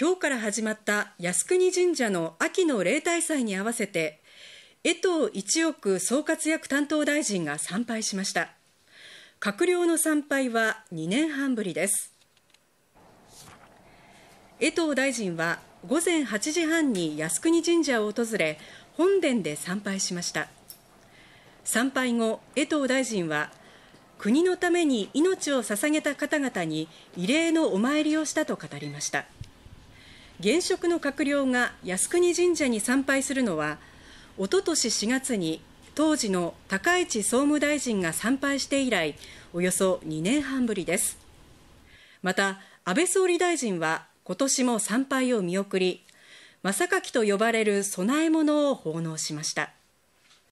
今日から始まった靖国神社の秋の例大祭に合わせて江藤一億総活躍担当大臣が参拝しました閣僚の参拝は2年半ぶりです江藤大臣は午前8時半に靖国神社を訪れ本殿で参拝しました参拝後江藤大臣は国のために命を捧げた方々に異例のお参りをしたと語りました。現職の閣僚が靖国神社に参拝するのはおととし4月に当時の高市総務大臣が参拝して以来およそ2年半ぶりですまた安倍総理大臣は今年も参拝を見送り真榊と呼ばれる供え物を奉納しました